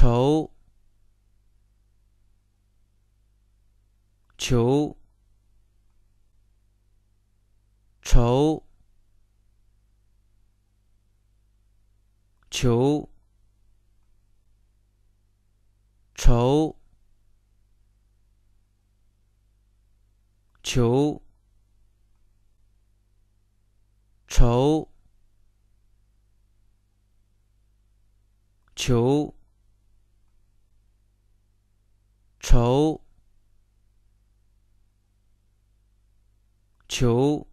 愁，愁，愁，愁，求愁，求愁，求。